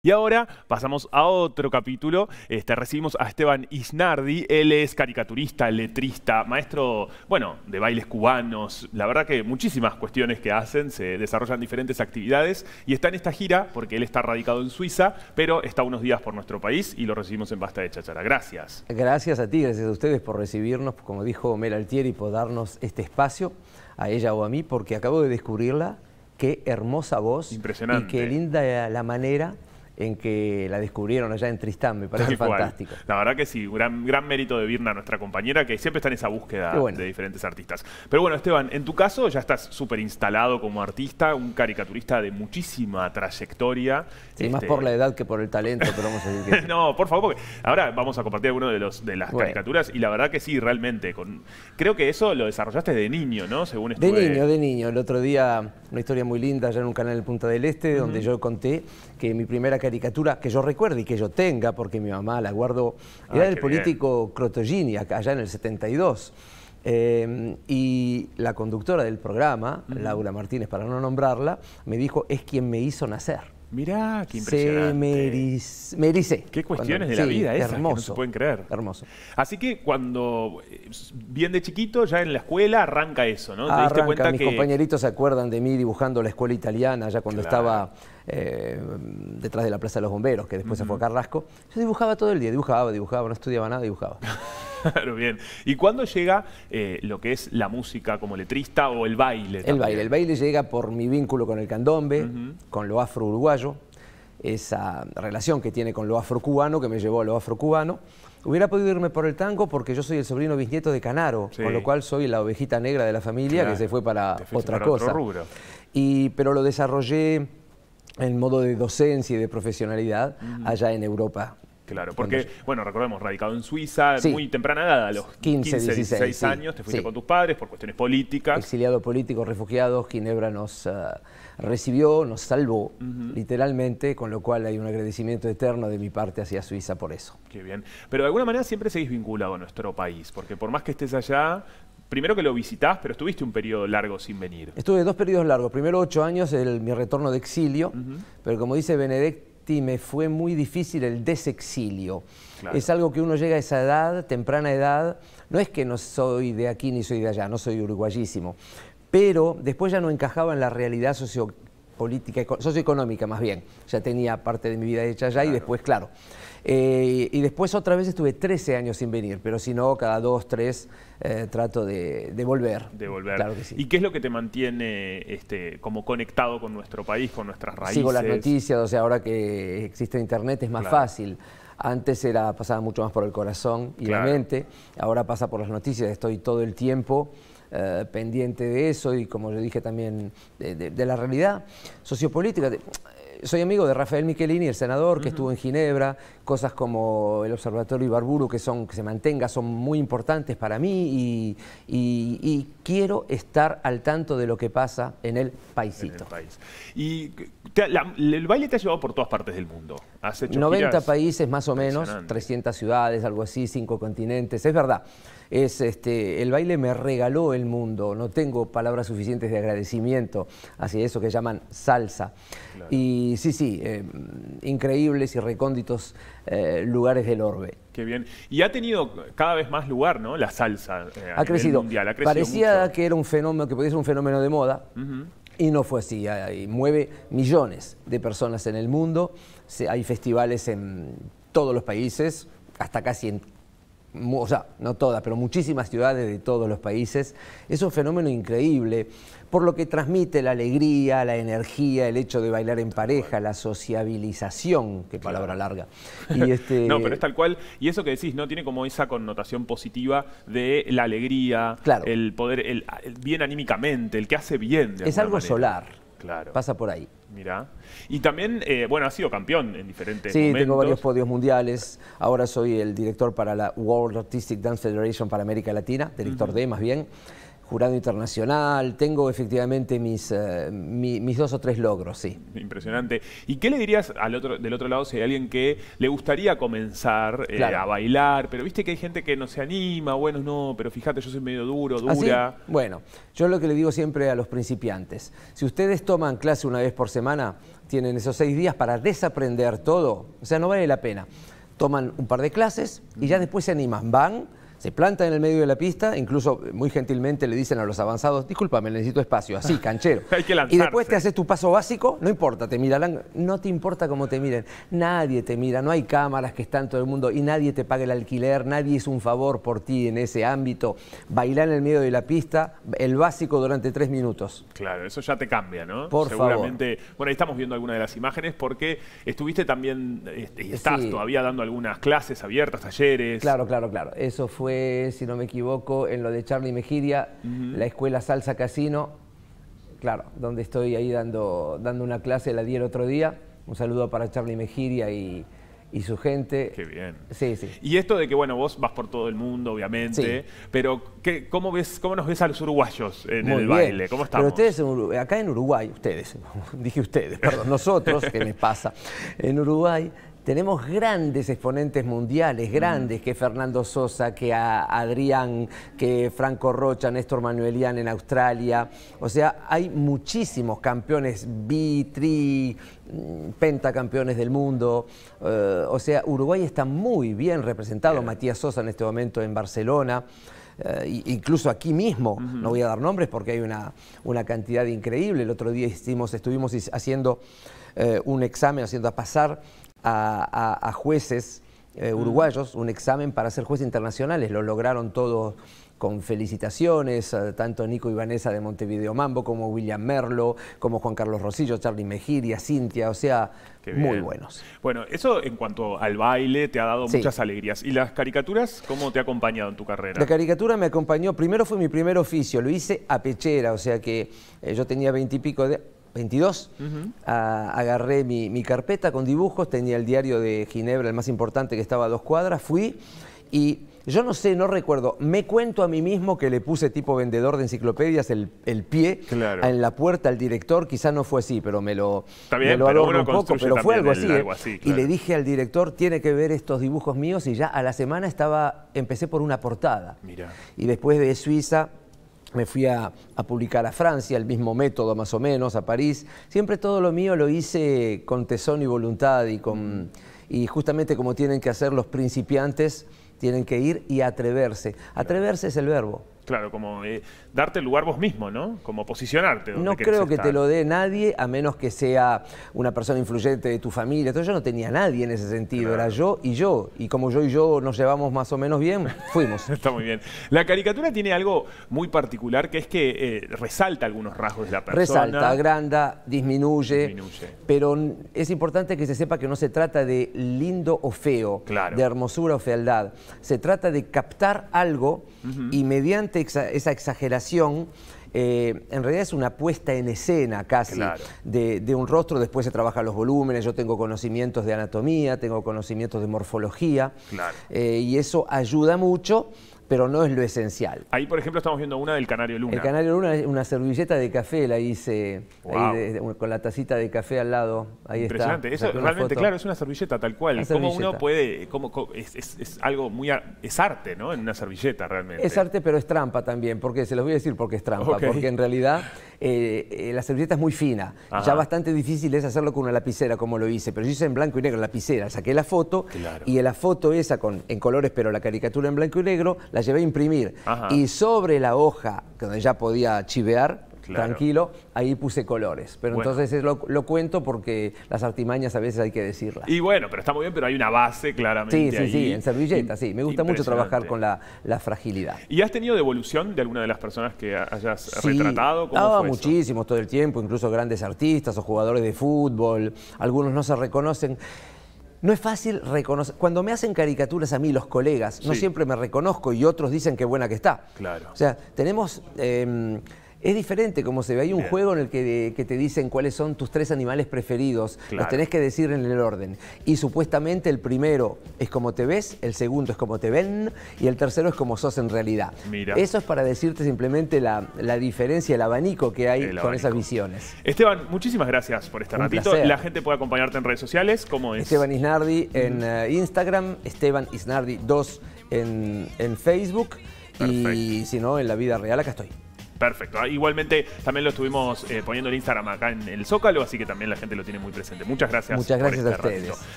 Y ahora pasamos a otro capítulo. Este, recibimos a Esteban Isnardi. Él es caricaturista, letrista, maestro, bueno, de bailes cubanos. La verdad que muchísimas cuestiones que hacen, se desarrollan diferentes actividades y está en esta gira porque él está radicado en Suiza, pero está unos días por nuestro país y lo recibimos en Basta de Chachara. Gracias. Gracias a ti, gracias a ustedes por recibirnos, como dijo Mel Altieri, por darnos este espacio a ella o a mí, porque acabo de descubrirla. Qué hermosa voz. Impresionante. Y qué linda la manera en que la descubrieron allá en Tristán, me parece fantástico. La verdad que sí, gran, gran mérito de Virna, nuestra compañera, que siempre está en esa búsqueda de diferentes artistas. Pero bueno, Esteban, en tu caso ya estás súper instalado como artista, un caricaturista de muchísima trayectoria. Sí, más este, por la edad que por el talento, pero vamos a decir No, por favor, porque ahora vamos a compartir algunas de, de las caricaturas y la verdad que sí, realmente. Con... Creo que eso lo desarrollaste de niño, ¿no? Según De niño, de niño. El otro día, una historia muy linda allá en un canal en Punta del Este, donde yo conté que mi primera caricatura caricatura que yo recuerde y que yo tenga, porque mi mamá la guardó, ah, era el político Crotogini, allá en el 72. Em, y la conductora del programa, Laura Martínez, para no nombrarla, me dijo, es quien me hizo nacer. Mirá, qué impresionante. Se me, Qué cuestiones de la vida esas hermoso, no se pueden creer. Hermoso. Así que cuando, eh, bien de chiquito, ya en la escuela arranca eso, ¿no? Arranca, mis compañeritos se acuerdan de mí dibujando la escuela italiana, ya cuando estaba eh, detrás de la Plaza de los Bomberos, que después se fue a Carrasco. Yo dibujaba todo el día, dibujaba, dibujaba, no estudiaba nada, dibujaba. Claro, bien. ¿Y cuándo llega eh, lo que es la música como letrista o el baile? El baile. El baile llega por mi vínculo con el candombe, con lo afro-uruguayo, esa relación que tiene con lo afro-cubano, que me llevó a lo afro-cubano. Hubiera podido irme por el tango porque yo soy el sobrino bisnieto de Canaro, con lo cual soy la ovejita negra de la familia que se fue para otra cosa. Y, pero lo desarrollé en modo de docencia y de profesionalidad allá en Europa, Claro, porque, bueno, recordemos, radicado en Suiza, muy temprana edad, a los 15, 16, años, te fuiste con tus padres por cuestiones políticas. Exiliado político, refugiado, Ginebra nos ah, recibió, nos salvó, literalmente, con lo cual hay un agradecimiento eterno de mi parte hacia Suiza por eso. Qué bien. Pero de alguna manera siempre seguís vinculado a nuestro país, porque por más que estés allá, primero que lo visitás, pero estuviste un periodo largo sin venir. Estuve dos periodos largos. Primero ocho años, el, mi retorno de exilio, pero como dice Benedict, fue muy difícil el desexilio. Es algo que uno llega a esa edad, temprana edad. No es que no soy de aquí ni soy de allá, no soy uruguayísimo. Pero después ya no encajaba en la realidad sociopolítica, socioeconómica más bien. Ya tenía parte de mi vida hecha allá y después, claro. Eh, y después otra vez estuve 13 años sin venir, pero si no, cada dos, tres eh, trato de, volver. De volver. ¿Y qué es lo que te mantiene este, como conectado con nuestro país, con nuestras raíces? Sigo las noticias, o sea, ahora que existe internet es más fácil. Antes era, pasaba mucho más por el corazón y la mente, ahora pasa por las noticias, estoy todo el tiempo eh, pendiente de eso y como yo dije también de, de la realidad sociopolítica soy amigo de Rafael Michelini, el senador, que estuvo en Ginebra, cosas como el Observatorio Ibarburu, que, son, que se mantenga, son muy importantes para mí y, quiero estar al tanto de lo que pasa en el paisito. país. Y el baile te ha llevado por todas partes del mundo. 90 países más o menos, 300 ciudades, algo así, 5 continentes, es verdad es este, el baile me regaló el mundo, no tengo palabras suficientes de agradecimiento hacia eso que llaman salsa. Y sí, sí, eh, increíbles y recónditos eh, lugares del orbe. Qué bien. Y ha tenido cada vez más lugar, ¿no? La salsa. Eh, ha, crecido. Parecía que era un fenómeno, que podía ser un fenómeno de moda. Y no fue así, hay, mueve millones de personas en el mundo, hay festivales en todos los países, hasta casi en o sea, no todas, pero muchísimas ciudades de todos los países. Es un fenómeno increíble, por lo que transmite la alegría, la energía, el hecho de bailar en pareja, la sociabilización, qué palabra larga. Este, no, pero es tal cual, y eso que decís, ¿no? Tiene como esa connotación positiva de la alegría, claro. el poder, el, bien anímicamente, el que hace bien. es algo solar, claro. pasa por ahí. Mirá. Y también, eh, bueno, ha sido campeón en diferentes Sí, tengo varios podios mundiales. Ahora soy el director para la World Artistic Dance Federation para América Latina, director de más bien jurado internacional, tengo efectivamente mis, eh, mis dos o tres logros, sí. Impresionante. ¿Y qué le dirías al otro, del otro lado si hay alguien que le gustaría comenzar eh, a bailar, pero viste que hay gente que no se anima, bueno, no, pero fíjate, yo soy medio duro, ¿Ah, dura? Bueno, yo lo que le digo siempre a los principiantes, si ustedes toman clase una vez por semana, tienen esos seis días para desaprender todo, o sea, no vale la pena. Toman un par de clases y ya después se animan, van se planta en el medio de la pista, incluso muy gentilmente le dicen a los avanzados, discúlpame, necesito espacio, así, canchero. Hay que Y después te haces tu paso básico, no importa, te mirarán, no te importa cómo te miren, nadie te mira, no hay cámaras que están todo el mundo y nadie te paga el alquiler, nadie es un favor por ti en ese ámbito. Bailar en el medio de la pista, el básico durante tres minutos. Claro, eso ya te cambia, ¿no? Por Seguramente, bueno, ahí estamos viendo algunas de las imágenes porque estuviste también, este, y estás todavía dando algunas clases abiertas, talleres. Claro, claro, claro, eso fue si no me equivoco, en lo de Charlie Mejiria, la escuela Salsa Casino, claro, donde estoy ahí dando, dando una clase, la di el otro día. Un saludo para Charlie Mejiria y, y su gente. Qué bien. Sí, sí. Y esto de que, bueno, vos vas por todo el mundo, obviamente, pero ¿qué, cómo, ves, ¿cómo nos ves a los uruguayos en el baile? ¿Cómo estamos? Pero ustedes, acá en Uruguay, ustedes, dije ustedes, perdón, nosotros, ¿qué me pasa? En Uruguay tenemos grandes exponentes mundiales, grandes, mm. que Fernando Sosa, que Adrián, que Franco Rocha, Néstor Manuelian en Australia. O sea, hay muchísimos campeones, bi, tri, mm, pentacampeones del mundo. Eh, o sea, Uruguay está muy bien representado. Matías Sosa en este momento en Barcelona. Eh, incluso aquí mismo, no voy a dar nombres porque hay una, una cantidad increíble. El otro día hicimos, estuvimos haciendo eh, un examen, haciendo a pasar a, jueces eh, uruguayos un examen para ser jueces internacionales. Lo lograron todos con felicitaciones, eh, tanto Nico y Vanessa de Montevideo Mambo, como William Merlo, como Juan Carlos Rosillo, Charlie a Cintia, o sea, muy buenos. Bueno, eso en cuanto al baile te ha dado muchas alegrías. ¿Y las caricaturas cómo te ha acompañado en tu carrera? La caricatura me acompañó, primero fue mi primer oficio, lo hice a pechera, o sea que eh, yo tenía veintipico de 22, agarré mi, carpeta con dibujos, tenía el diario de Ginebra, el más importante que estaba a dos cuadras, fui y yo no sé, no recuerdo, me cuento a mí mismo que le puse tipo vendedor de enciclopedias el, pie en la puerta al director, quizá no fue así, pero me lo, bien, me un poco, pero fue ¿eh? algo así. Y le dije al director, tiene que ver estos dibujos míos y ya a la semana estaba, empecé por una portada. Y después de Suiza me fui a, publicar a Francia, el mismo método más o menos, a París. Siempre todo lo mío lo hice con tesón y voluntad y justamente como tienen que hacer los principiantes, tienen que ir y atreverse. Atreverse es el verbo. Claro, como eh, darte el lugar vos mismo, ¿no? Como posicionarte. no creo que te lo dé nadie, a menos que sea una persona influyente de tu familia. Entonces yo no tenía nadie en ese sentido, era yo y yo. Y como yo y yo nos llevamos más o menos bien, fuimos. Está muy bien. La caricatura tiene algo muy particular, que es que eh, resalta algunos rasgos de la persona. Resalta, agranda, disminuye, Pero es importante que se sepa que no se trata de lindo o feo, de hermosura o fealdad. Se trata de captar algo y mediante este esa exageración eh, en realidad es una puesta en escena casi de, un rostro, después se trabajan los volúmenes, yo tengo conocimientos de anatomía, tengo conocimientos de morfología, eh, y eso ayuda mucho pero no es lo esencial. Ahí, por ejemplo, estamos viendo una del Canario Luna. El Canario Luna es una servilleta de café, la hice con la tacita de café al lado. Ahí Impresionante. Eso realmente, claro, es una servilleta tal cual. uno puede, cómo, es, algo muy, es arte, ¿no? En una servilleta realmente. Es arte, pero es trampa también. porque Se los voy a decir porque es trampa. Porque en realidad Eh, eh, la servilleta es muy fina. Ya bastante difícil es hacerlo con una lapicera, como lo hice. Pero yo hice en blanco y negro, la lapicera. Saqué la foto y la foto esa con, en colores, pero la caricatura en blanco y negro, la llevé a imprimir. Y sobre la hoja, donde ya podía chivear, tranquilo, ahí puse colores. Pero entonces lo, cuento porque las artimañas a veces hay que decirlas. Y bueno, pero está muy bien, pero hay una base claramente. Sí, sí, sí, en servilleta, sí. Me gusta mucho trabajar con la, fragilidad. ¿Y has tenido devolución de alguna de las personas que hayas retratado? ¿Cómo ah, muchísimos todo el tiempo, incluso grandes artistas o jugadores de fútbol. Algunos no se reconocen. No es fácil reconocer. Cuando me hacen caricaturas a mí los colegas, no siempre me reconozco y otros dicen qué buena que está. Claro. O sea, tenemos. Em, es diferente como se ve. Hay un juego en el que, te dicen cuáles son tus tres animales preferidos. Los tenés que decir en el orden. Y supuestamente el primero es como te ves, el segundo es como te ven y el tercero es como sos en realidad. Mira. Eso es para decirte simplemente la, diferencia, el abanico que hay con esas visiones. Esteban, muchísimas gracias por este ratito. La gente puede acompañarte en redes sociales. ¿Cómo es? Esteban Isnardi en eh, Instagram, Esteban Isnardi 2 en, Facebook. Y si no, en la vida real acá estoy. Perfecto. Ah, igualmente, también lo estuvimos eh, poniendo en Instagram acá en el Zócalo, así que también la gente lo tiene muy presente. Muchas gracias. Muchas gracias a este ustedes.